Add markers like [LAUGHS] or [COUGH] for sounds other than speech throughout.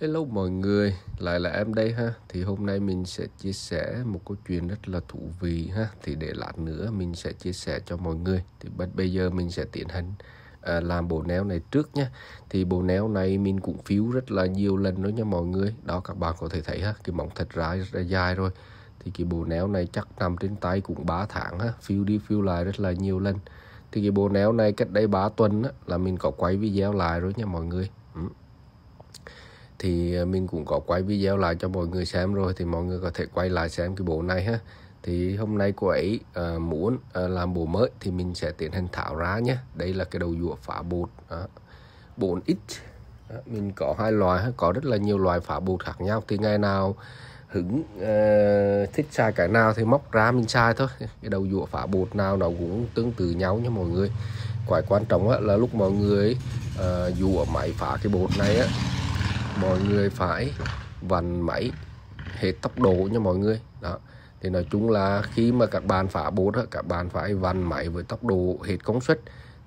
Hello mọi người, lại là em đây ha Thì hôm nay mình sẽ chia sẻ một câu chuyện rất là thú vị ha Thì để lát nữa mình sẽ chia sẻ cho mọi người Thì bắt bây giờ mình sẽ tiến hành à, làm bộ neo này trước nha Thì bộ neo này mình cũng phiếu rất là nhiều lần đó nha mọi người Đó các bạn có thể thấy ha, cái mỏng thịt rái rất là dài rồi Thì cái bộ neo này chắc nằm trên tay cũng 3 tháng ha Phiếu đi phiếu lại rất là nhiều lần Thì cái bộ neo này cách đây 3 tuần á, là mình có quay video lại rồi nha mọi người thì à, mình cũng có quay video lại cho mọi người xem rồi thì mọi người có thể quay lại xem cái bộ này ha thì hôm nay cô ấy à, muốn à, làm bộ mới thì mình sẽ tiến hành tháo ra nhé đây là cái đầu dũa phá bột à, 4x à, mình có hai loại có rất là nhiều loại phá bột khác nhau thì ngày nào hứng uh, thích sai cái nào thì móc ra mình sai thôi cái đầu dũa phá bột nào nó cũng tương tự nhau nha mọi người quái quan trọng á, là lúc mọi người uh, dũa máy phá cái bột này á mọi người phải vặn máy hết tốc độ nha mọi người đó thì nói chung là khi mà các bạn phá bột đó các bạn phải vặn máy với tốc độ hết công suất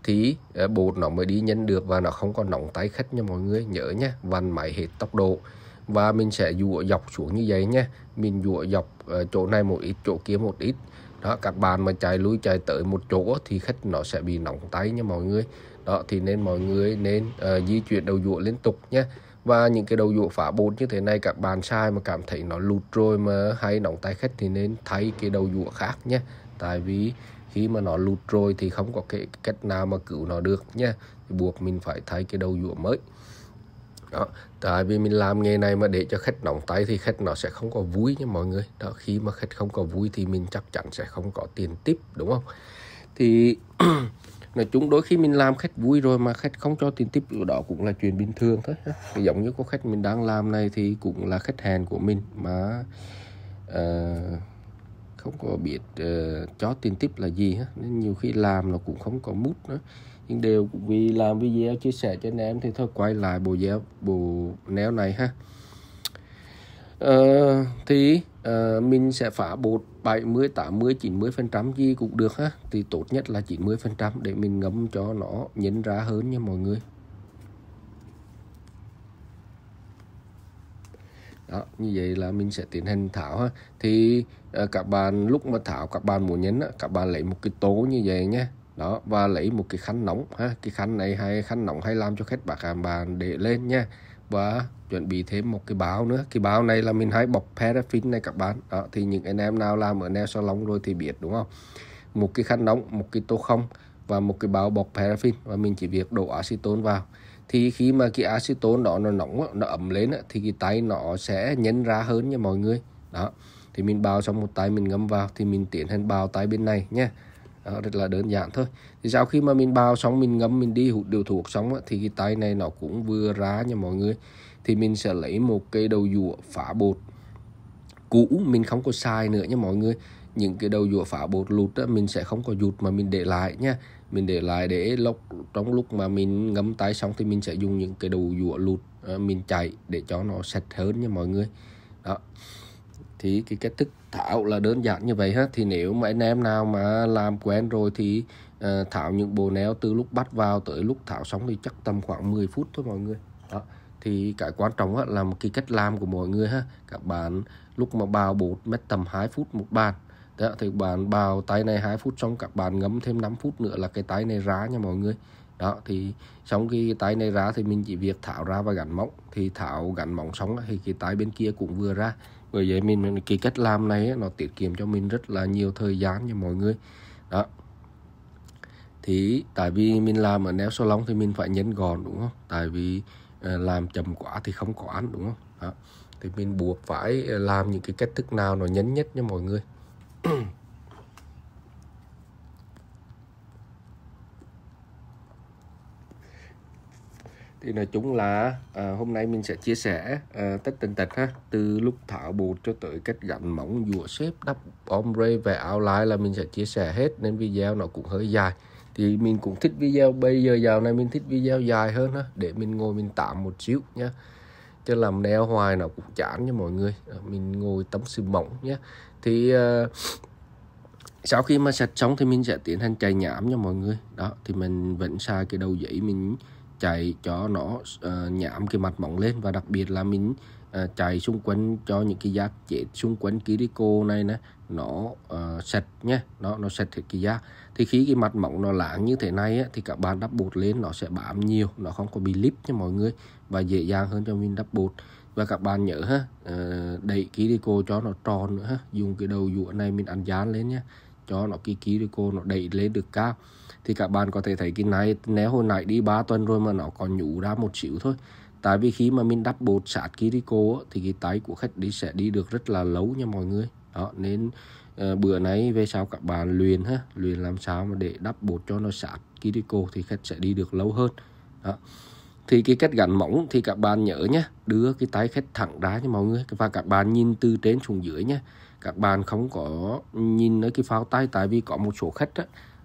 thì ờ, bột nó mới đi nhanh được và nó không còn nóng tay khách nha mọi người nhớ nhé vặn máy hết tốc độ và mình sẽ dụa dọc xuống như vậy nhé mình dụa dọc ờ, chỗ này một ít chỗ kia một ít đó các bạn mà chạy lui chạy tới một chỗ thì khách nó sẽ bị nóng tay nha mọi người đó thì nên mọi người nên uh, di chuyển đầu dụa liên tục nhé và những cái đầu dũa phá bột như thế này các bạn sai mà cảm thấy nó lụt rồi mà hay đóng tay khách thì nên thay cái đầu dũa khác nhé tại vì khi mà nó lụt rồi thì không có cái cách nào mà cứu nó được nhé thì buộc mình phải thay cái đầu dũa mới đó tại vì mình làm nghề này mà để cho khách nóng tay thì khách nó sẽ không có vui nha mọi người đó khi mà khách không có vui thì mình chắc chắn sẽ không có tiền tiếp đúng không thì [CLEARS THROAT] nói chung đôi khi mình làm khách vui rồi mà khách không cho tiền tip đó cũng là chuyện bình thường thôi thì giống như có khách mình đang làm này thì cũng là khách hàng của mình mà uh, không có biết uh, cho tiền tip là gì hết nên nhiều khi làm nó cũng không có mút nữa nhưng đều vì làm video chia sẻ cho anh em thì thôi quay lại bộ giáo bộ néo này ha Ờ, thì uh, mình sẽ phá bột 70 80 90 phần trăm gì cũng được ha thì tốt nhất là 90 phần trăm để mình ngấm cho nó nhấn ra hơn nha mọi người Đó, như vậy là mình sẽ tiến hành thảo ha. Thì uh, các bạn lúc mà thảo các bạn muốn nhấn các bạn lấy một cái tố như vậy nhé đó và lấy một cái khăn nóng ha cái khăn này hay khăn nóng hay làm cho khách bạc hàng bàn để lên nha và chuẩn bị thêm một cái báo nữa cái báo này là mình hay bọc paraffin này các bạn đó thì những anh em nào làm ở nail salon rồi thì biết đúng không một cái khăn nóng một cái tô không và một cái bao bọc paraffin và mình chỉ việc đổ acetone vào thì khi mà cái acetone đó nó nóng nó ẩm lên thì cái tay nó sẽ nhấn ra hơn nha mọi người đó thì mình bào xong một tay mình ngâm vào thì mình tiến hành bào tay bên này nhé đó, rất là đơn giản thôi thì sau khi mà mình bao xong mình ngâm mình đi hút điều thuộc xong thì cái tay này nó cũng vừa ra nha mọi người thì mình sẽ lấy một cây đầu dũa phá bột cũ mình không có xài nữa nha mọi người những cái đầu dũa phá bột lụt á, mình sẽ không có dụt mà mình để lại nha mình để lại để lúc trong lúc mà mình ngâm tay xong thì mình sẽ dùng những cái đầu dũa lụt ờ, mình chạy để cho nó sạch hơn nha mọi người đó thì cái cách thức tháo là đơn giản như vậy hết thì nếu mà anh em nào mà làm quen rồi thì uh, ờ, tháo những bộ néo từ lúc bắt vào tới lúc tháo xong thì chắc tầm khoảng 10 phút thôi mọi người đó thì cái quan trọng á, là một cái cách làm của mọi người ha các bạn lúc mà bào bột mất tầm 2 phút một bàn đó, thì bạn bào tay này 2 phút xong các bạn ngấm thêm 5 phút nữa là cái tay này rá nha mọi người đó thì xong cái tay này ra thì mình chỉ việc tháo ra và gắn móng thì tháo gắn móng xong thì cái tay bên kia cũng vừa ra bởi vậy mình cái cách làm này nó tiết kiệm cho mình rất là nhiều thời gian cho mọi người đó thì tại vì mình làm ở neo salon thì mình phải nhấn gọn đúng không tại vì ờ, làm chậm quá thì không có ăn đúng không đó. thì mình buộc phải ờ, làm những cái cách thức nào nó nhấn nhất cho mọi người [CLEARS THROAT] thì nói chung là à, hôm nay mình sẽ chia sẻ à, tất tần tật ha từ lúc tháo bột cho tới cách gắn mỏng dũa xếp đắp ombre về áo lái là mình sẽ chia sẻ hết nên video nó cũng hơi dài thì mình cũng thích video bây giờ dạo này mình thích video dài hơn ha để mình ngồi mình tạm một xíu nhá chứ làm neo hoài nó cũng chán cho mọi người à, mình ngồi tấm sự mỏng nhá thì uh, sau khi mà sạch xong thì mình sẽ tiến hành chày nhảm cho mọi người đó thì mình vẫn xài cái đầu giấy mình chạy cho nó uh, nhảm cái mặt mỏng lên và đặc biệt là mình uh, chạy xung quanh cho những cái da chết xung quanh Kiriko này nè nó uh, sạch nhé nó nó sạch hết cái da thì khi cái mặt mỏng nó láng như thế này á, thì các bạn đắp bột lên nó sẽ bám nhiều nó không có bị lip nha mọi người và dễ dàng hơn cho mình đắp bột và các bạn nhớ ha uh, đẩy Kiriko cho nó tròn nữa ha dùng cái đầu dũa này mình ăn dán lên nhé cho nó cái ký cô nó đẩy lên được cao thì các bạn có thể thấy cái này nếu hồi nãy đi 3 tuần rồi mà nó còn nhũ ra một xíu thôi tại vì khi mà mình đắp bột sát Kiriko thì cái tay của khách đi sẽ đi được rất là lâu nha mọi người đó nên uh, bữa nay về sau các bạn luyện ha luyện làm sao mà để đắp bột cho nó sát Kiriko thì khách sẽ đi được lâu hơn đó thì cái cách gắn móng thì các bạn nhớ nhé đưa cái tay khách thẳng ra nha mọi người và các bạn nhìn từ trên xuống dưới nhé các bạn không có nhìn nơi cái pháo tay tại vì có một số khách đó,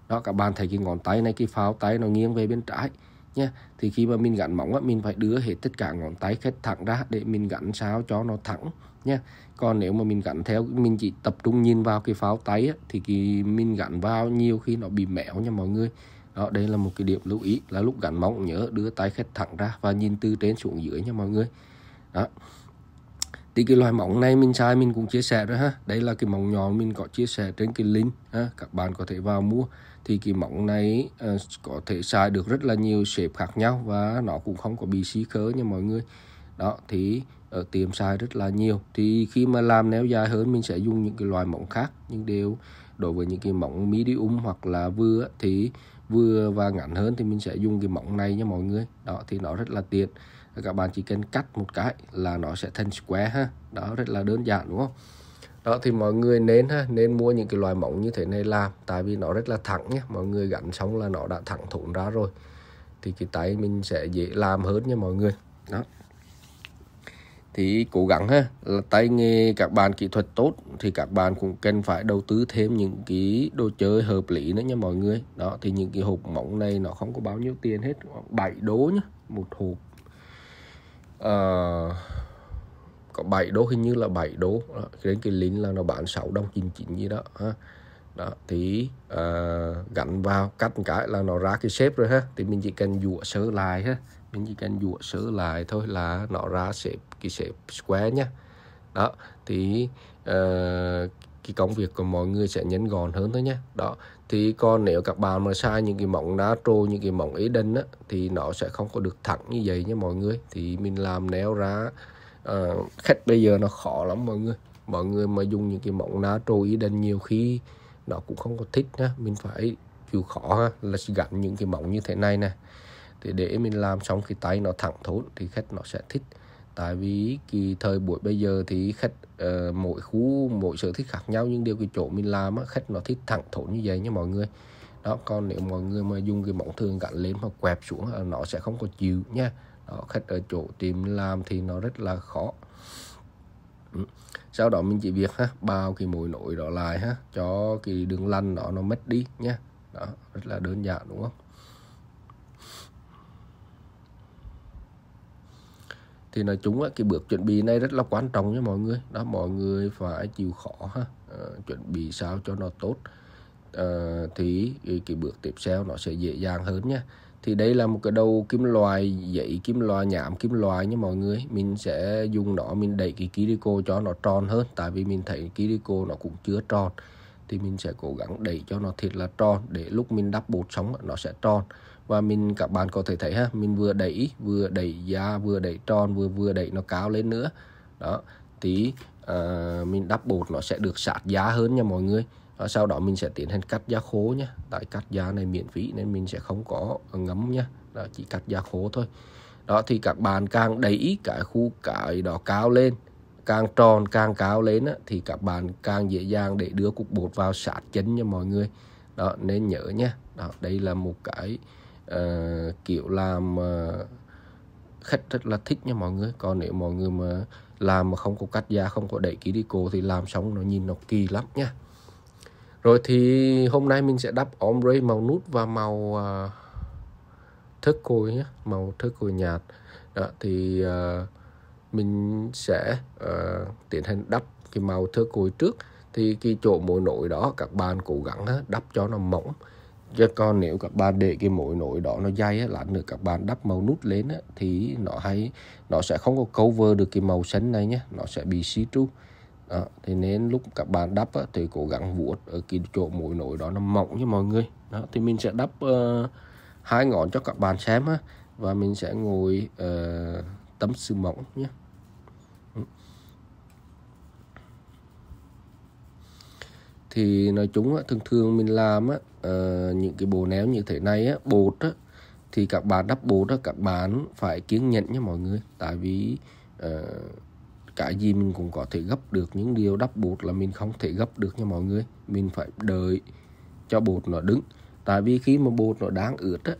đó các bạn thấy cái ngón tay này cái pháo tay nó nghiêng về bên trái nha thì khi mà mình gắn móng á mình phải đưa hết tất cả ngón tay khách thẳng ra để mình gắn sao cho nó thẳng nha còn nếu mà mình gắn theo mình chỉ tập trung nhìn vào cái pháo tay á, thì khi mình gắn vào nhiều khi nó bị mẻo nha mọi người đó đây là một cái điểm lưu ý là lúc gắn móng nhớ đưa tay khách thẳng ra và nhìn từ trên xuống dưới nha mọi người đó thì cái loại móng này mình sai mình cũng chia sẻ rồi ha đây là cái móng nhỏ mình có chia sẻ trên cái link ha. các bạn có thể vào mua thì cái móng này uh, có thể xài được rất là nhiều shape khác nhau và nó cũng không có bị xí khớ nha mọi người đó thì ở tiệm xài rất là nhiều thì khi mà làm nếu dài hơn mình sẽ dùng những cái loại móng khác nhưng đều đối với những cái móng medium hoặc là vừa thì vừa và ngắn hơn thì mình sẽ dùng cái móng này nha mọi người đó thì nó rất là tiện các bạn chỉ cần cắt một cái là nó sẽ thành square ha đó rất là đơn giản đúng không đó thì mọi người nên ha nên mua những cái loại móng như thế này làm tại vì nó rất là thẳng nhé mọi người gắn xong là nó đã thẳng thủng ra rồi thì cái tay mình sẽ dễ làm hơn nha mọi người đó thì cố gắng ha là tay nghề các bạn kỹ thuật tốt thì các bạn cũng cần phải đầu tư thêm những cái đồ chơi hợp lý nữa nha mọi người đó thì những cái hộp mỏng này nó không có bao nhiêu tiền hết 7 đố nhá một hộp uh, có 7 đô hình như là 7 đô đến cái link là nó bán 6 đồng 99 gì đó ha đó thì uh, gắn vào cắt cái là nó ra cái shape rồi ha thì mình chỉ cần dũa sơ lại ha mình chỉ cần dũa sơ lại thôi là nó ra shape cái shape square nhá đó thì uh, cái công việc của mọi người sẽ nhanh gọn hơn thôi nhé đó thì còn nếu các bạn mà sai những cái mỏng đá trôi những cái mỏng ý đinh á thì nó sẽ không có được thẳng như vậy nhé mọi người thì mình làm néo ra uh, khách bây giờ nó khó lắm mọi người mọi người mà dùng những cái mỏng đá trôi ý đinh nhiều khi nó cũng không có thích nhá mình phải chịu khó ha, là gắn những cái mỏng như thế này nè thì để mình làm xong cái tay nó thẳng thốn thì khách nó sẽ thích tại vì kỳ thời buổi bây giờ thì khách uh, mỗi khu mỗi sở thích khác nhau nhưng điều cái chỗ mình làm á, khách nó thích thẳng thổ như vậy nha mọi người đó còn nếu mọi người mà dùng cái móng thường gắn lên mà quẹp xuống nó sẽ không có chịu nha đó, khách ở chỗ tìm làm thì nó rất là khó ừ. sau đó mình chỉ việc ha bao cái mồi nổi đó lại ha cho cái đường lăn đó nó mất đi nha đó rất là đơn giản đúng không thì nói chung á, cái bước chuẩn bị này rất là quan trọng nha mọi người đó mọi người phải chịu khó ha à, chuẩn bị sao cho nó tốt à, thì cái bước tiếp theo nó sẽ dễ dàng hơn nha thì đây là một cái đầu kim loại dãy kim loại nhảm kim loại nha mọi người mình sẽ dùng nó mình đẩy cái kiriko cho nó tròn hơn tại vì mình thấy kiriko nó cũng chưa tròn thì mình sẽ cố gắng đẩy cho nó thiệt là tròn để lúc mình đắp bột sống nó sẽ tròn và mình các bạn có thể thấy ha mình vừa đẩy vừa đẩy da vừa đẩy tròn vừa vừa đẩy nó cao lên nữa đó tí à, mình đắp bột nó sẽ được sạt giá hơn nha mọi người đó, sau đó mình sẽ tiến hành cắt da khô nhé tại cắt da này miễn phí nên mình sẽ không có ngấm nhé đó, chỉ cắt da khô thôi đó thì các bạn càng đẩy cái khu cái đó cao lên càng tròn càng cao lên á, thì các bạn càng dễ dàng để đưa cục bột vào sát chân nha mọi người đó nên nhớ nhé đó đây là một cái uh, kiểu làm uh, khách rất là thích nha mọi người còn nếu mọi người mà làm mà không có cắt da, không có đẩy ký đi cô thì làm xong nó nhìn nó kỳ lắm nha rồi thì hôm nay mình sẽ đắp ombre màu nút và màu uh, ờ, thức côi nhé màu thức côi nhạt đó thì uh, mình sẽ uh, tiến hành đắp cái màu thức cối trước thì cái chỗ mỗi nổi đó các bạn cố gắng đắp cho nó mỏng cho con nếu các bạn để cái mối nổi đó nó dày á được các bạn đắp màu nút lên á thì nó hay nó sẽ không có vơ được cái màu xanh này nhé nó sẽ bị xí tru đó, thế nên lúc các bạn đắp á, thì cố gắng vuốt ở cái chỗ mối nổi đó nó mỏng nha mọi người đó thì mình sẽ đắp uh, hai ngón cho các bạn xem á và mình sẽ ngồi uh, tấm sư mỏng nhé ừ. thì nói chung á, thường thường mình làm á, Ờ, những cái bộ néo như thế này á, bột á, thì các bạn đắp bột á, các bạn phải kiên nhẫn nha mọi người tại vì uh, cái gì mình cũng có thể gấp được những điều đắp bột là mình không thể gấp được nha mọi người mình phải đợi cho bột nó đứng tại vì khi mà bột nó đang ướt á,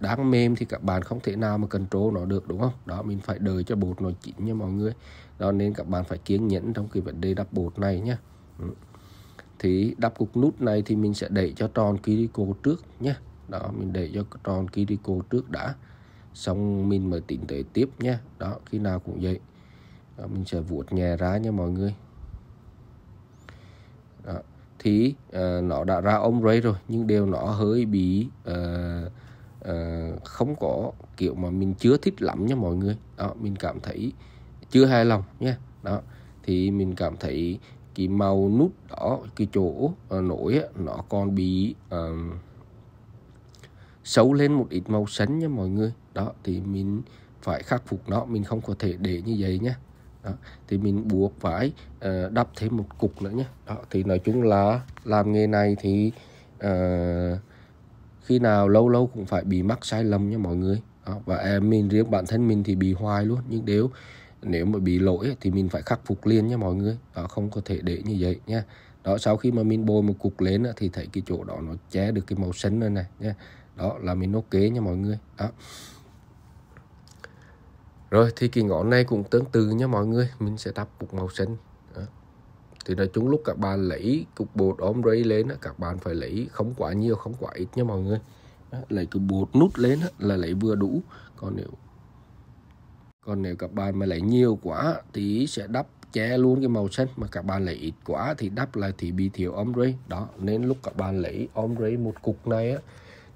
đáng mềm thì các bạn không thể nào mà control nó được đúng không đó mình phải đợi cho bột nó chín nha mọi người đó nên các bạn phải kiên nhẫn trong cái vấn đề đắp bột này nhé ừ thì đắp cục nút này thì mình sẽ đẩy cho tròn Kiriko trước nhé đó mình đẩy cho tròn Kiriko trước đã xong mình mới tính tới tiếp nhé đó khi nào cũng vậy đó, mình sẽ vuốt nhẹ ra nha mọi người đó. thì uh, nó đã ra ông ray rồi nhưng đều nó hơi bị uh, uh, không có kiểu mà mình chưa thích lắm nha mọi người đó mình cảm thấy chưa hài lòng nhé đó thì mình cảm thấy cái màu nút đó cái chỗ uh, nổi nó còn bị uh, xấu lên một ít màu sánh nha mọi người đó thì mình phải khắc phục nó mình không có thể để như vậy nhé đó, thì mình buộc phải uh, đắp thêm một cục nữa nhé đó thì nói chung là làm nghề này thì uh, khi nào lâu lâu cũng phải bị mắc sai lầm nha mọi người đó, và em à, mình riêng bản thân mình thì bị hoài luôn nhưng nếu nếu mà bị lỗi thì mình phải khắc phục liền nha mọi người đó không có thể để như vậy nha đó sau khi mà mình bôi một cục lên thì thấy cái chỗ đó nó che được cái màu xanh này, này nha đó là mình ok nha mọi người đó rồi thì cái ngón này cũng tương tự nha mọi người mình sẽ đắp cục màu xanh thì nói chung lúc các bạn lấy cục bột ombre lên các bạn phải lấy không quá nhiều không quá ít nha mọi người đó, lấy cục bột nút lên là lấy vừa đủ còn nếu còn nếu các bạn mà lấy nhiều quá thì sẽ đắp che luôn cái màu xanh mà các bạn lấy ít quá thì đắp lại thì bị thiếu ombre đó nên lúc các bạn lấy ombre một cục này á,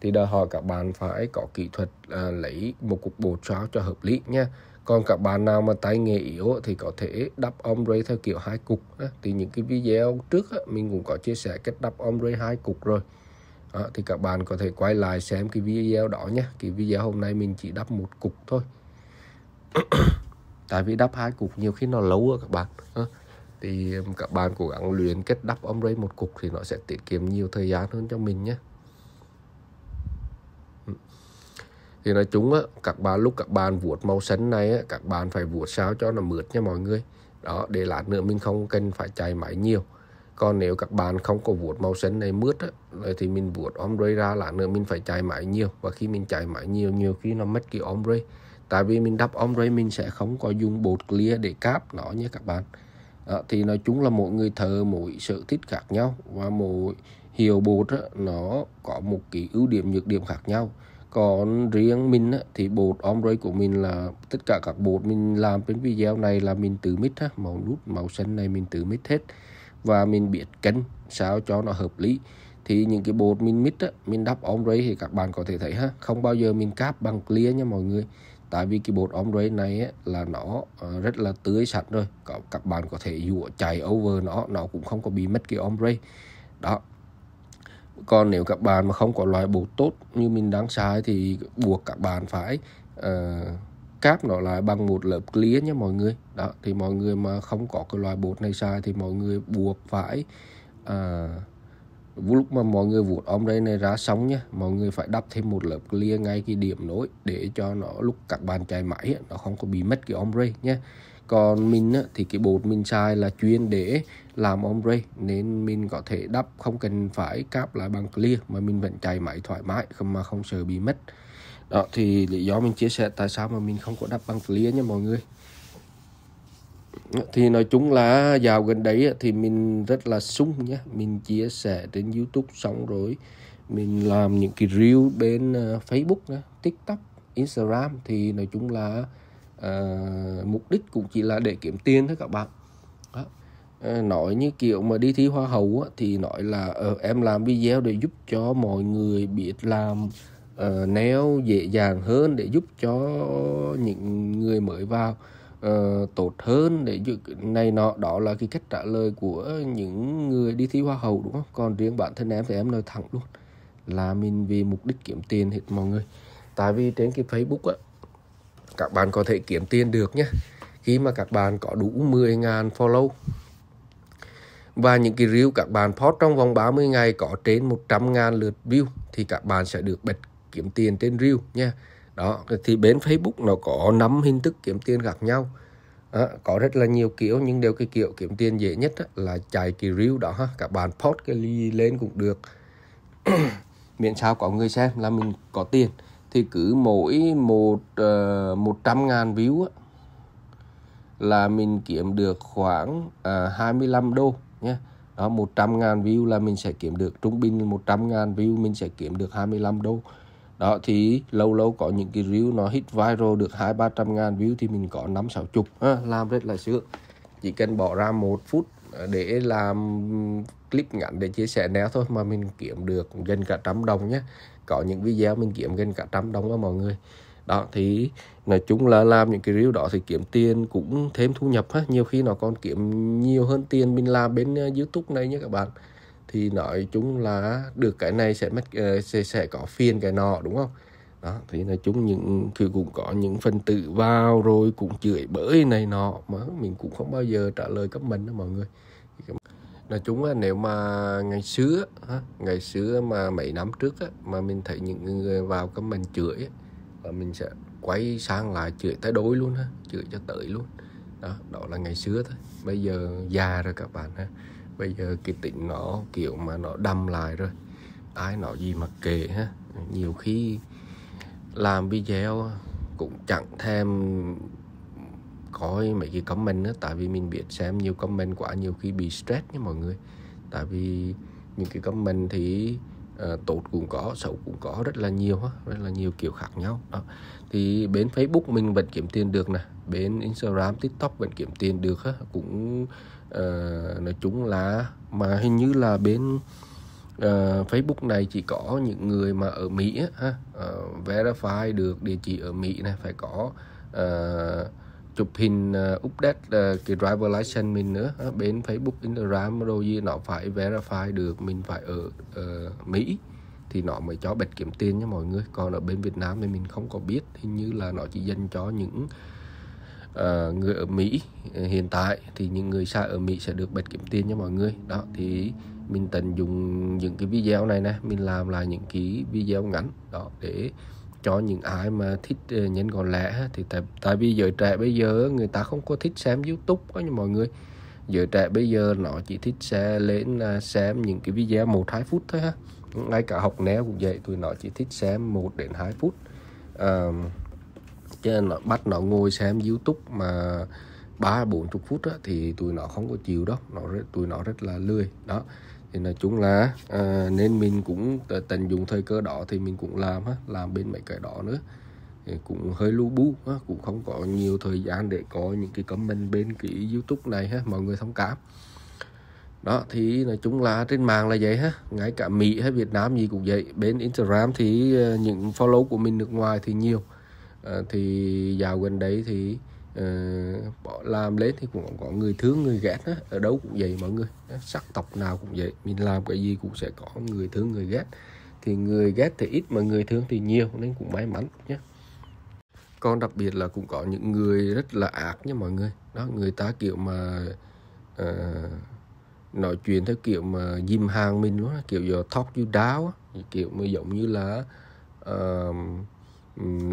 thì đòi hỏi các bạn phải có kỹ thuật à, lấy một cục bột sao cho hợp lý nha còn các bạn nào mà tay nghề yếu thì có thể đắp ombre theo kiểu hai cục á. thì những cái video trước á, mình cũng có chia sẻ cách đắp ombre hai cục rồi đó, thì các bạn có thể quay lại xem cái video đó nhé cái video hôm nay mình chỉ đắp một cục thôi tại vì đắp hai cục nhiều khi nó lâu á các bạn thì các bạn cố gắng luyện kết đắp âm ray một cục thì nó sẽ tiết kiệm nhiều thời gian hơn cho mình nhé ừ. thì nói chung á các bạn lúc các bạn vuốt màu xanh này á, các bạn phải vuốt sao cho nó mượt nha mọi người đó để lát nữa mình không cần phải chạy máy nhiều còn nếu các bạn không có vuốt màu xanh này mướt á, thì mình vuốt ombre ra lát nữa mình phải chạy máy nhiều và khi mình chạy máy nhiều nhiều khi nó mất cái ombre tại vì mình đắp om rồi mình sẽ không có dùng bột clear để cáp nó nhé các bạn à, thì nói chung là mỗi người thợ mỗi sở thích khác nhau và mỗi hiệu bột á, nó có một cái ưu điểm nhược điểm khác nhau còn riêng mình á, thì bột ombre của mình là tất cả các bột mình làm trên video này là mình tự mít á, màu nút màu xanh này mình tự mít hết và mình biết cân sao cho nó hợp lý thì những cái bột mình mít á, mình đắp ombre thì các bạn có thể thấy ha không bao giờ mình cáp bằng clear nha mọi người tại vì cái bột ombre này ấy, là nó ờ, rất là tươi sạch rồi có, các bạn có thể dụa chảy over nó nó cũng không có bị mất cái ombre đó còn nếu các bạn mà không có loại bột tốt như mình đang xài thì buộc các bạn phải uh, cáp nó lại bằng một lớp clear nhé mọi người đó thì mọi người mà không có cái loại bột này xài thì mọi người buộc phải uh, Vô lúc mà mọi người vuốt ombre này ra xong nhé mọi người phải đắp thêm một lớp clear ngay cái điểm nối để cho nó lúc các bạn chạy máy nó không có bị mất cái ombre nhé còn mình thì cái bột mình xài là chuyên để làm ombre nên mình có thể đắp không cần phải cáp lại bằng clear mà mình vẫn chạy máy thoải mái không mà không sợ bị mất đó thì lý do mình chia sẻ tại sao mà mình không có đắp bằng clear nha mọi người thì nói chung là dạo gần đấy thì mình rất là sung nhé mình chia sẻ trên youtube xong rồi mình làm những cái reel bên ờ, facebook tiktok instagram thì nói chung là à, mục đích cũng chỉ là để kiếm tiền thôi các bạn đó. Ờ, nói như kiểu mà đi thi hoa hậu thì nói là ờ, em làm video để giúp cho mọi người biết làm uh, nail dễ dàng hơn để giúp cho những người mới vào Ờ, tốt hơn để dự này nọ đó là cái cách trả lời của những người đi thi hoa hậu đúng không còn riêng bản thân em thì em nói thẳng luôn là mình vì mục đích kiếm tiền hết mọi người tại vì trên cái facebook á các bạn có thể kiếm tiền được nhé khi mà các bạn có đủ 10.000 follow và những cái reel các bạn post trong vòng 30 ngày có trên 100.000 lượt view thì các bạn sẽ được bật kiếm tiền trên reel nha đó thì bên Facebook nó có năm hình thức kiếm tiền khác nhau À, có rất là nhiều kiểu nhưng đều cái kiểu kiếm tiền dễ nhất á, là chạy kỳ reel đó ha các bạn post cái ly lên cũng được [COUGHS] miễn sao có người xem là mình có tiền thì cứ mỗi một ờ, một trăm ngàn view á, là mình kiếm được khoảng uh, ờ, 25 đô nhé đó 100 ngàn view là mình sẽ kiếm được trung bình 100 ngàn view mình sẽ kiếm được 25 đô đó thì lâu lâu có những cái reel nó hit viral được hai ba trăm ngàn view thì mình có năm sáu chục làm rất là sướng chỉ cần bỏ ra một phút ờ, để làm clip ngắn để chia sẻ néo thôi mà mình kiếm được gần cả trăm đồng nhé có những video mình kiếm gần cả trăm đồng đó mọi người đó thì nói chung là làm những cái reel đó thì kiếm tiền cũng thêm thu nhập ha nhiều khi nó còn kiếm nhiều hơn tiền mình làm bên ờ, youtube này nhé các bạn thì nói chung là được cái này sẽ mất ờ, sẽ sẽ có phiền cái nọ đúng không đó thì nói chung những thì cũng có những phần tử vào rồi cũng chửi bởi này nọ mà mình cũng không bao giờ trả lời cấp mình đó mọi người nói chung là nếu mà ngày xưa ngày xưa mà mấy năm trước mà mình thấy những người vào cấp mình chửi là mình sẽ quay sang lại chửi tới đối luôn ha chửi cho tới luôn đó đó là ngày xưa thôi bây giờ già rồi các bạn ha bây giờ cái tính nó kiểu mà nó đâm lại rồi ai nói gì mà kệ ha nhiều khi làm video cũng chẳng thêm coi mấy cái comment nữa, tại vì mình biết xem nhiều comment quá nhiều khi bị stress nha mọi người tại vì những cái comment thì uh, tốt cũng có xấu cũng có rất là nhiều rất là nhiều kiểu khác nhau đó. thì bên Facebook mình vẫn kiếm tiền được nè bên Instagram TikTok vẫn kiếm tiền được cũng Ờ, nói chung là mà hình như là bên uh, Facebook này chỉ có những người mà ở Mỹ ha, uh, verify được địa chỉ ở Mỹ này phải có uh, chụp hình uh, update uh, cái driver license mình nữa uh, bên Facebook Instagram rồi gì nó phải verify được mình phải ở uh, Mỹ thì nó mới cho bạch kiểm tiền nha mọi người còn ở bên Việt Nam thì mình không có biết hình như là nó chỉ dành cho những Ờ, người ở Mỹ ờ, hiện tại thì những người xa ở Mỹ sẽ được bật kiếm tiền cho mọi người đó thì mình tận dụng những cái video này nè mình làm lại những cái video ngắn đó để cho những ai mà thích ờ, nhanh gọn lẹ thì tại tại vì giới trẻ bây giờ người ta không có thích xem YouTube có như mọi người giới trẻ bây giờ nó chỉ thích xe lên à, xem những cái video một hai phút thôi ha ngay cả học né cũng vậy tụi nó chỉ thích xem một đến hai phút uh, chứ nó bắt nó ngồi xem youtube mà ba bốn chục phút đó thì tụi nó không có chịu đó nó tụi nó rất là lười đó thì nói chung là à, nên mình cũng tận dụng thời cơ đó thì mình cũng làm á, làm bên mấy cái đó nữa thì cũng hơi lu bu á, cũng không có nhiều thời gian để có những cái comment bên cái youtube này ha mọi người thông cảm đó thì nói chung là trên mạng là vậy ha ngay cả mỹ hay việt nam gì cũng vậy bên instagram thì ờ, những follow của mình nước ngoài thì nhiều Ờ, thì dạo gần đấy thì à, làm lên thì cũng có người thương người ghét đó. ở đâu cũng vậy mọi người sắc tộc nào cũng vậy mình làm cái gì cũng sẽ có người thương người ghét thì người ghét thì ít mà người thương thì nhiều nên cũng may mắn nhé còn đặc biệt là cũng có những người rất là ác nha mọi người đó người ta kiểu mà uh, nói chuyện theo kiểu mà dìm hàng mình luôn kiểu giờ thóc như đáo kiểu mà giống như là uh,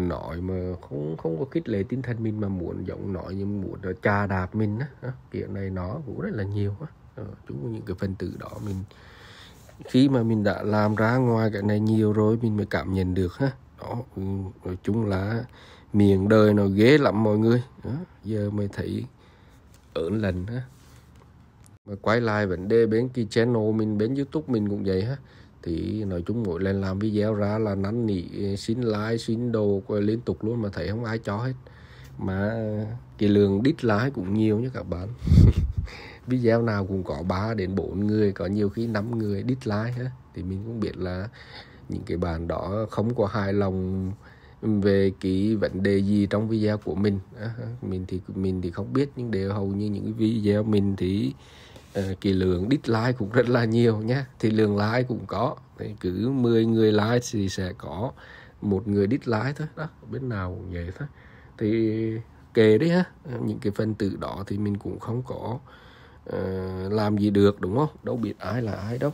nói mà không không có khích lệ tinh thần mình mà muốn giọng nói nhưng muốn trà đạp mình á kiểu này nó cũng rất là nhiều á ờ, chúng những cái phần tử đó mình khi mà mình đã làm ra ngoài cái này nhiều rồi mình mới cảm nhận được ha đó ừ, nói chung là miền đời nó ghế lắm mọi người đó. giờ mới thấy ớn lần á, mà quay lại vấn đề bên cái channel mình bên youtube mình cũng vậy ha thì nói chung mỗi lần làm video ra là năn nỉ xin like xin đồ liên tục luôn mà thấy không ai cho hết mà cái lượng đít lái cũng nhiều nha các bạn [LAUGHS] video nào cũng có 3 đến 4 người có nhiều khi 5 người đít lái ha thì mình cũng biết là những cái bạn đó không có hài lòng về cái vấn đề gì trong video của mình mình thì mình thì không biết nhưng đều hầu như những cái video mình thì Ờ, cái lượng dislike cũng rất là nhiều nhé thì lượng like cũng có thì cứ 10 người like thì sẽ có một người đít dislike thôi đó bên nào cũng vậy thôi thì kề đấy ha những cái phần tử đó thì mình cũng không có uh, làm gì được đúng không đâu biết ai là ai đâu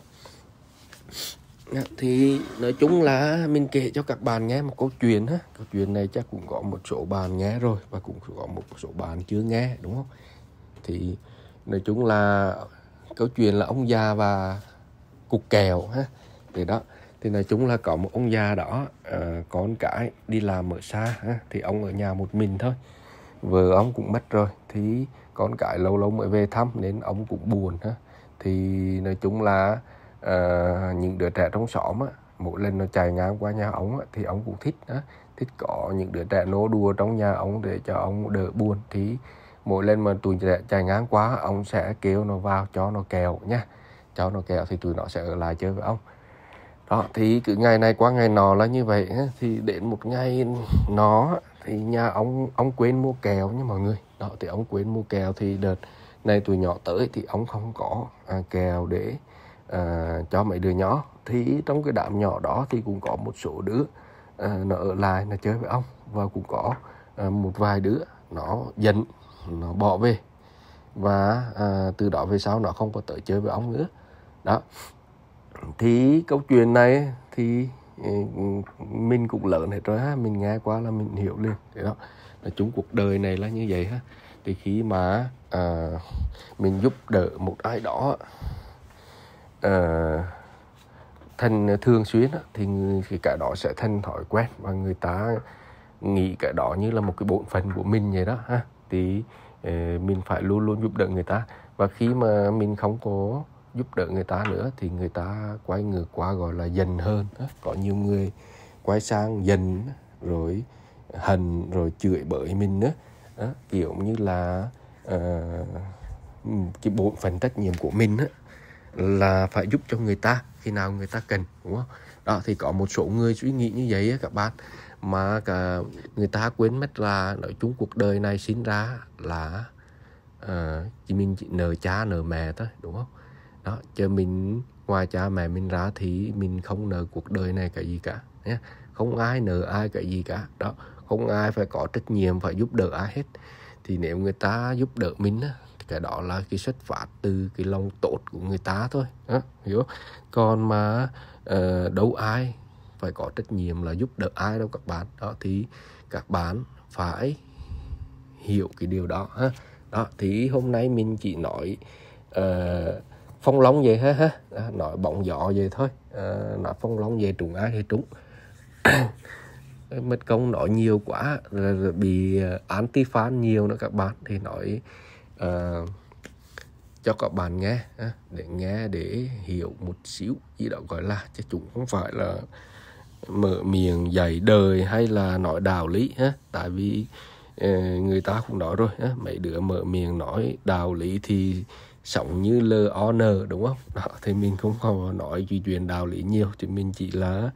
dạ, thì nói chung là mình kể cho các bạn nghe một câu chuyện ha câu chuyện này chắc cũng có một số bạn nghe rồi và cũng có một số bạn chưa nghe đúng không thì nói chung là câu chuyện là ông già và cục kèo ha thì đó thì nói chung là có một ông già đó uh, con cái đi làm ở xa ha. thì ông ở nhà một mình thôi vợ ông cũng mất rồi thì con cái lâu lâu mới về thăm nên ông cũng buồn ha thì nói chung là uh, những đứa trẻ trong xóm á, mỗi lần nó chạy ngang qua nhà ông á, thì ông cũng thích á, thích có những đứa trẻ nô đùa trong nhà ông để cho ông đỡ buồn thì mỗi lần mà tụi trẻ chạy ngang quá ông sẽ kêu nó vào cho nó kẹo nhá cho nó kẹo thì tụi nó sẽ ở lại chơi với ông đó thì cứ ngày này qua ngày nọ là như vậy thì đến một ngày nó thì nhà ông ông quên mua kẹo nha mọi người đó thì ông quên mua kẹo thì đợt này tụi nhỏ tới thì ông không có à, kèo để à, cho mấy đứa nhỏ thì trong cái đám nhỏ đó thì cũng có một số đứa à, nó ở lại là chơi với ông và cũng có à, một vài đứa nó giận nó bỏ về và à, từ đó về sau nó không có tới chơi với ông nữa đó thì câu chuyện này thì ừ, mình cũng lớn hết rồi ha mình nghe qua là mình hiểu liền thế đó là chúng cuộc đời này là như vậy ha thì khi mà à, mình giúp đỡ một ai đó à, thành thường xuyên thì thì cả đó sẽ thành thói quen và người ta nghĩ cái đó như là một cái bổn phận của mình vậy đó ha thì ờ, mình phải luôn luôn giúp đỡ người ta và khi mà mình không có giúp đỡ người ta nữa thì người ta quay ngược qua gọi là dần hơn có nhiều người quay sang dần rồi hận rồi chửi bởi mình nữa đó, kiểu như là uh, cái bộ phận trách nhiệm của mình á, là phải giúp cho người ta khi nào người ta cần đúng không đó thì có một số người suy nghĩ như vậy các bạn mà cả người ta quên mất là nói chung cuộc đời này sinh ra là uh, chỉ mình chỉ nợ cha nợ mẹ thôi đúng không đó chứ mình ngoài cha mẹ mình ra thì mình không nợ cuộc đời này cả gì cả nhé không ai nợ ai cả gì cả đó không ai phải có trách nhiệm phải giúp đỡ ai hết thì nếu người ta giúp đỡ mình á cái đó là cái xuất phát từ cái lòng tốt của người ta thôi đó, hiểu không? còn mà uh, đâu ai phải có trách nhiệm là giúp đỡ ai đâu các bạn đó thì các bạn phải hiểu cái điều đó ha đó thì hôm nay mình chỉ nói uh, phong long vậy ha ha đó, nói bọng gió vậy thôi uh, nói phong long về trùng ai thì trúng [COUGHS] mất công nói nhiều quá rồi, rồi bị ờ, anti fan nhiều nữa các bạn thì nói uh, cho các bạn nghe để nghe để hiểu một xíu gì đó gọi là chứ chúng không phải là mở miệng dạy đời hay là nói đạo lý ha tại vì ờ, người ta cũng nói rồi ha? mấy đứa mở miệng nói đạo lý thì sống như lờ honor đúng không đó, thì mình không còn nói chuyện chuyện đạo lý nhiều thì mình chỉ là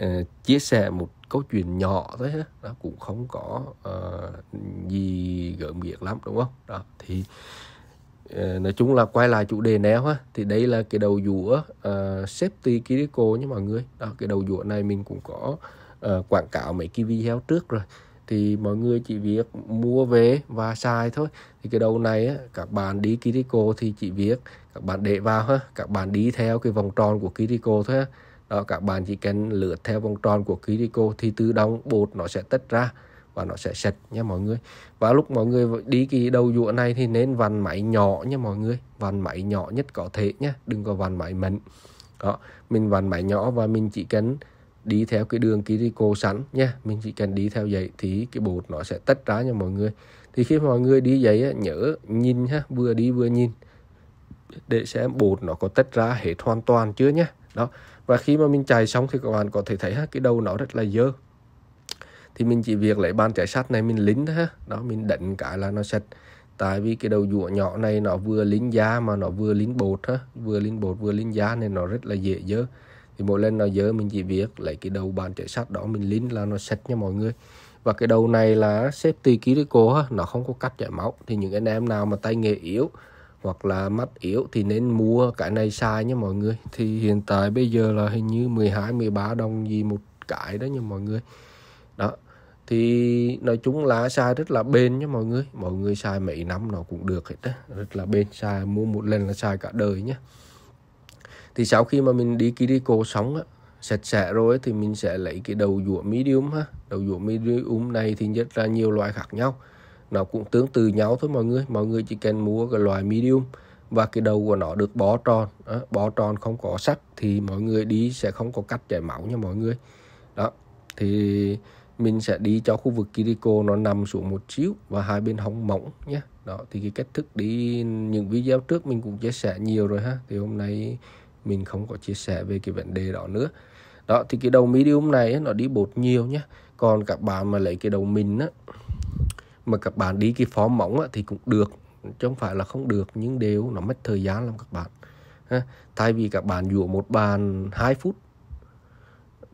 uh, chia sẻ một câu chuyện nhỏ thôi ha nó cũng không có uh, gì gợm ghiệt lắm đúng không đó thì Ờ, nói chung là quay lại chủ đề neo ha thì đây là cái đầu dũa uh, safety Kiriko nha mọi người đó, cái đầu dũa này mình cũng có uh, quảng cáo mấy cái video trước rồi thì mọi người chỉ việc mua về và xài thôi thì cái đầu này á, các bạn đi Kiriko thì chỉ việc các bạn để vào ha các bạn đi theo cái vòng tròn của Kiriko thôi ha đó các bạn chỉ cần lượt theo vòng tròn của Kiriko thì tự động bột nó sẽ tách ra và nó sẽ sạch nha mọi người và lúc mọi người đi cái đầu dũa này thì nên vằn máy nhỏ nha mọi người vằn máy nhỏ nhất có thể nhé đừng có vằn máy mạnh đó mình vằn máy nhỏ và mình chỉ cần đi theo cái đường Kiriko sẵn nha mình chỉ cần đi theo vậy thì cái bột nó sẽ tách ra nha mọi người thì khi mọi người đi vậy nhớ nhìn ha vừa đi vừa nhìn để xem bột nó có tách ra hết hoàn toàn chưa nhé đó và khi mà mình chạy xong thì các bạn có thể thấy ha, cái đầu nó rất là dơ thì mình chỉ việc lấy bàn chải sắt này mình lính thôi đó mình đánh cái là nó sạch tại vì cái đầu dũa nhỏ này nó vừa lính da mà nó vừa lính bột ha vừa lính bột vừa lính da nên nó rất là dễ dơ thì mỗi lần nó dơ mình chỉ việc lấy cái đầu bàn chải sắt đó mình lính là nó sạch nha mọi người và cái đầu này là xếp tùy ký cô ha nó không có cắt chảy máu thì những anh em nào mà tay nghề yếu hoặc là mắt yếu thì nên mua cái này sai nha mọi người thì hiện tại bây giờ là hình như 12 13 đồng gì một cái đó nha mọi người đó thì nói chung là xài rất là bền nha mọi người mọi người xài mấy năm nó cũng được hết đó rất là bền xài mua một lần là xài cả đời nhé thì sau khi mà mình đi kỳ Kiriko sống á, sạch sẽ rồi thì mình sẽ lấy cái đầu dũa medium ha đầu dũa medium này thì rất là nhiều loại khác nhau nó cũng tương tự nhau thôi mọi người mọi người chỉ cần mua cái loại medium và cái đầu của nó được bó tròn đó, bó tròn không có sắt thì mọi người đi sẽ không có cắt chảy máu nha mọi người đó thì mình sẽ đi cho khu vực Kiriko nó nằm xuống một xíu và hai bên hóng mỏng nhé đó thì cái cách thức đi những video trước mình cũng chia sẻ nhiều rồi ha thì hôm nay mình không có chia sẻ về cái vấn đề đó nữa đó thì cái đầu medium này nó đi bột nhiều nhé còn các bạn mà lấy cái đầu mình á mà các bạn đi cái phó mỏng á, thì cũng được chứ không phải là không được nhưng đều nó mất thời gian lắm các bạn ha. thay vì các bạn dụ một bàn 2 phút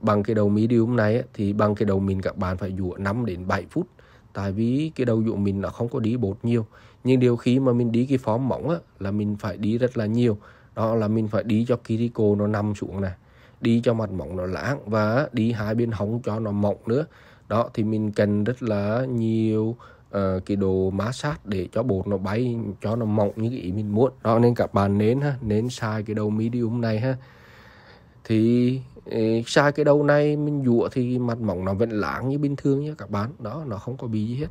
bằng cái đầu medium này thì bằng cái đầu mình các bạn phải dũa 5 đến 7 phút tại vì cái đầu dũa mình nó không có đi bột nhiều nhưng điều khi mà mình đi cái form mỏng á, là mình phải đi rất là nhiều đó là mình phải đi cho Kiriko nó nằm xuống này đi cho mặt mỏng nó lãng và đi hai bên hông cho nó mỏng nữa đó thì mình cần rất là nhiều uh, cái đồ sát để cho bột nó bay cho nó mỏng như cái ý mình muốn đó nên các bạn nên ha nên sai cái đầu medium này ha thì sai cái đầu này mình dụa thì mặt mỏng nó vẫn láng như bình thường nhé các bạn đó nó không có bị gì hết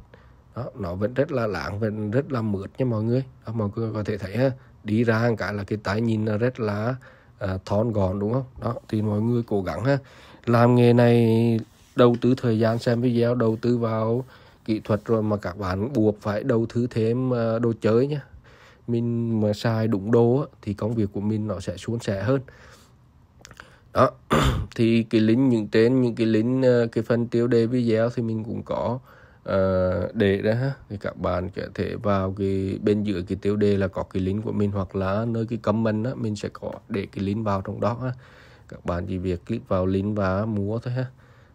đó, nó vẫn rất là láng vẫn rất là mượt nha mọi người đó, mọi người có thể thấy ha đi ra cái là cái tái nhìn nó rất là à, thon gọn đúng không đó thì mọi người cố gắng ha làm nghề này đầu tư thời gian xem video đầu tư vào kỹ thuật rồi mà các bạn buộc phải đầu tư thêm ờ, đồ chơi nhé mình mà sai đúng đồ thì công việc của mình nó sẽ suôn sẻ hơn đó [CLEARS THROAT] thì cái link những trên những cái link ờ, cái phần tiêu đề video thì mình cũng có uh, để đó ha thì các bạn có thể vào cái bên giữa cái tiêu đề là có cái link của mình hoặc là nơi cái comment đó mình sẽ có để cái link vào trong đó ha. các bạn chỉ việc click vào link và mua thôi ha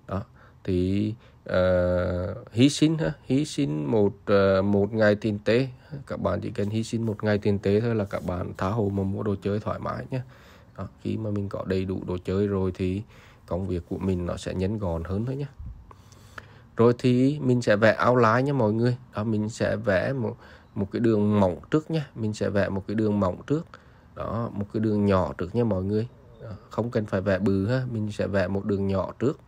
đó thì uh, hy sinh ha hy sinh một uh, một ngày tiền tế các bạn chỉ cần hy sinh một ngày tiền tế thôi là các bạn tháo hồ mà mua đồ chơi thoải mái nhé đó, khi mà mình có đầy đủ đồ chơi rồi thì công việc của mình nó sẽ nhấn gọn hơn thôi nhé rồi thì mình sẽ vẽ áo lái nhé mọi người đó mình sẽ vẽ một một cái đường mỏng trước nhé mình sẽ vẽ một cái đường mỏng trước đó một cái đường nhỏ trước nha mọi người đó, không cần phải vẽ bự ha mình sẽ vẽ một đường nhỏ trước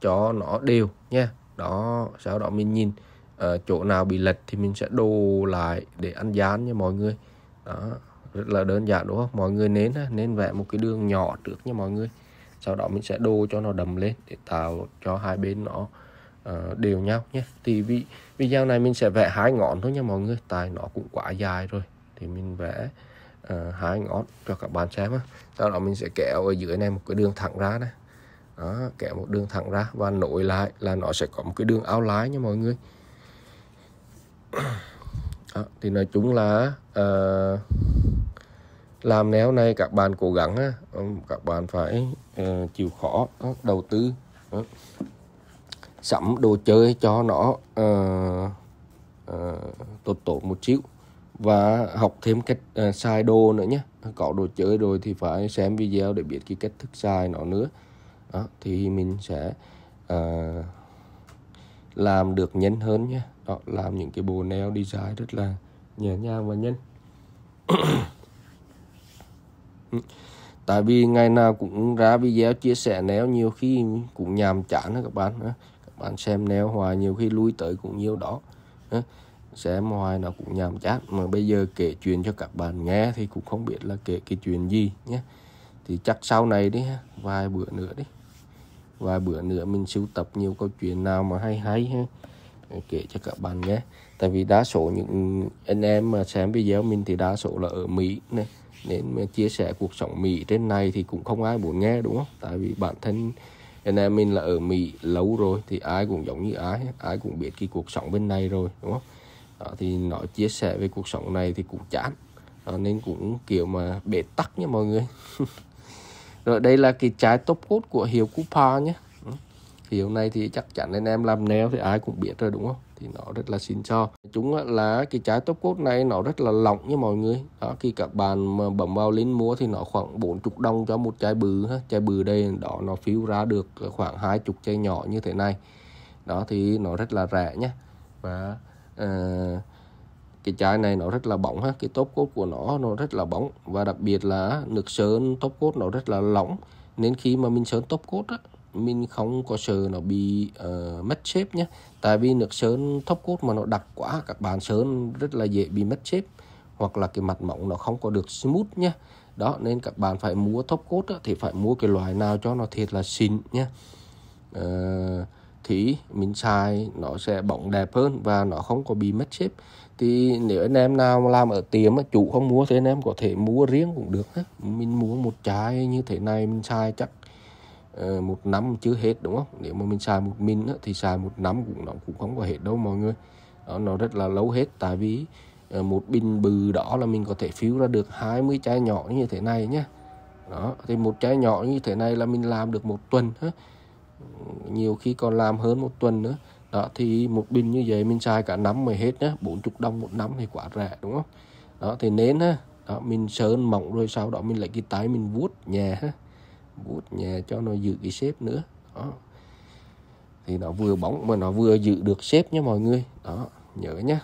cho nó đều nha đó sau đó mình nhìn ở ờ, chỗ nào bị lệch thì mình sẽ đồ lại để ăn dán nha mọi người đó rất là đơn giản đúng không mọi người nên nên vẽ một cái đường nhỏ trước nha mọi người sau đó mình sẽ đô cho nó đầm lên để tạo cho hai bên nó uh, đều nhau nhé thì vì video này mình sẽ vẽ hai ngón thôi nha mọi người tại nó cũng quá dài rồi thì mình vẽ uh, hai ngón cho các bạn xem á sau đó mình sẽ kéo ở dưới này một cái đường thẳng ra này đó, kéo một đường thẳng ra và nối lại là nó sẽ có một cái đường áo lái nha mọi người đó, thì nói chung là uh, làm néo này các bạn cố gắng các bạn phải ờ, chịu khó ờ, đầu tư ờ, sắm đồ chơi cho nó tốt tốt một chút và học thêm cách uh, xài đồ nữa nhé có đồ chơi rồi thì phải xem video để biết cái cách thức xài nó nữa đó, thì mình sẽ uh, làm được nhanh hơn nhé đó làm những cái bộ neo design rất là nhẹ nhàng và nhanh [CLEARS THROAT] tại vì ngày nào cũng ra video chia sẻ néo nhiều khi cũng nhàm chán đó các bạn các bạn xem néo hoài nhiều khi lui tới cũng nhiều đó xem hoài nó cũng nhàm chán mà bây giờ kể chuyện cho các bạn nghe thì cũng không biết là kể cái chuyện gì nhé thì chắc sau này đi ha vài bữa nữa đi vài bữa nữa mình sưu tập nhiều câu chuyện nào mà hay hay ha kể cho các bạn nghe tại vì đa số những anh em mà xem video mình thì đa số là ở Mỹ này nên chia sẻ cuộc sống Mỹ trên này thì cũng không ai muốn nghe đúng không tại vì bản thân anh em mình là ở Mỹ lâu rồi thì ai cũng giống như ai ai cũng biết cái cuộc sống bên này rồi đúng không đó, thì nó chia sẻ về cuộc sống này thì cũng chán đó, nên cũng kiểu mà bể tắc nha mọi người [LAUGHS] rồi đây là cái trái top cốt của hiệu Cooper nhé hiệu này thì chắc chắn anh em làm nail thì ai cũng biết rồi đúng không thì nó rất là xịn cho chúng là cái trái top cốt này nó rất là lỏng nha mọi người đó khi các bạn mà bấm vào lên mua thì nó khoảng 40 đồng cho một chai bự ha chai bự đây đó nó phiếu ra được khoảng hai chục chai nhỏ như thế này đó thì nó rất là rẻ nhé và uh, cái chai này nó rất là bóng ha cái top cốt của nó nó rất là bóng và đặc biệt là nước sơn top cốt nó rất là lỏng nên khi mà mình sơn top cốt á, mình không có sợ nó bị uh, mất shape nhé tại vì nước sơn thóc cốt mà nó đặc quá các bạn sơn rất là dễ bị mất shape hoặc là cái mặt mỏng nó không có được smooth nhé đó nên các bạn phải mua thóc cốt á, thì phải mua cái loại nào cho nó thiệt là xịn nhé uh, ờ, thì mình xài nó sẽ bóng đẹp hơn và nó không có bị mất shape thì nếu anh em nào làm ở tiệm chủ không mua thì anh em có thể mua riêng cũng được mình mua một trái như thế này mình xài chắc Ờ, một năm chưa hết đúng không nếu mà mình xài một mình thì xài một năm cũng nó cũng không có hết đâu mọi người đó, nó rất là lâu hết tại vì ờ, một bình bự đó là mình có thể phiếu ra được 20 chai nhỏ như thế này nhé đó thì một chai nhỏ như thế này là mình làm được một tuần hết. nhiều khi còn làm hơn một tuần nữa đó thì một bình như vậy mình xài cả năm mới hết nhé 40 đồng một năm thì quá rẻ đúng không đó thì nến ha đó, mình sơn mỏng rồi sau đó mình lấy cái tay mình vuốt nhẹ ha bút nhà cho nó giữ cái xếp nữa đó thì nó vừa bóng mà nó vừa giữ được xếp nha mọi người đó nhớ nhá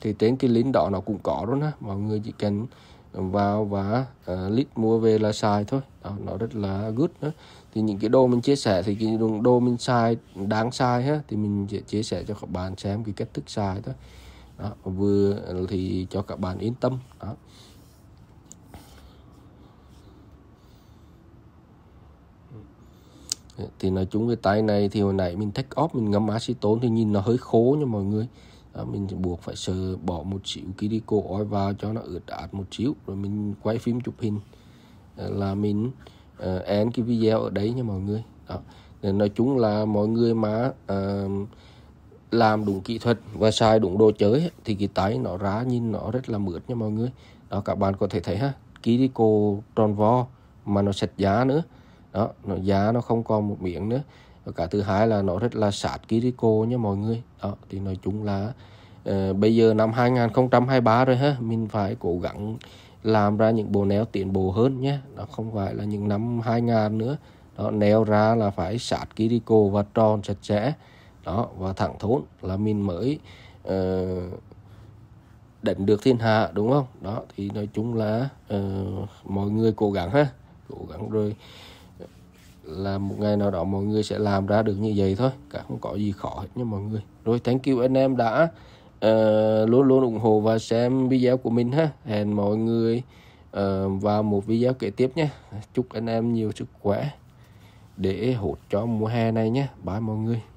thì trên cái link đó nó cũng có luôn á mọi người chỉ cần vào và uh, list mua về là xài thôi đó, nó rất là good đó. thì những cái đồ mình chia sẻ thì cái đồ mình xài đáng xài ha thì mình sẽ chia sẻ cho các bạn xem cái cách thức xài thôi đó, vừa thì cho các bạn yên tâm đó. thì nói chung cái tay này thì hồi nãy mình take off mình ngâm acetone thì nhìn nó hơi khô nha mọi người à, mình buộc phải sờ bỏ một xíu kiriko oil vào cho nó ướt át một xíu rồi mình quay phim chụp hình à, là mình uh, end cái video ở đấy nha mọi người đó nên nói chung là mọi người mà uh, làm đúng kỹ thuật và sai đúng đồ chơi thì cái tay nó ra nhìn nó rất là mượt nha mọi người đó các bạn có thể thấy ha ký đi kiriko tròn vo mà nó sạch giá nữa đó nó giá nó không còn một miếng nữa và cả thứ hai là nó rất là sát cô nha mọi người đó thì nói chung là uh, bây giờ năm 2023 rồi ha mình phải cố gắng làm ra những bộ néo tiến bộ hơn nhé nó không phải là những năm 2000 nữa đó néo ra là phải sát cô và tròn chặt chẽ đó và thẳng thốn là mình mới uh, ờ, định được thiên hạ đúng không đó thì nói chung là uh, mọi người cố gắng ha cố gắng rồi là một ngày nào đó mọi người sẽ làm ra được như vậy thôi cả không có gì khó hết nha mọi người rồi thank you anh em đã uh, luôn luôn ủng hộ và xem video của mình ha hẹn mọi người uh, vào một video kế tiếp nhé chúc anh em nhiều sức khỏe để hỗ cho mùa hè này nhé bye mọi người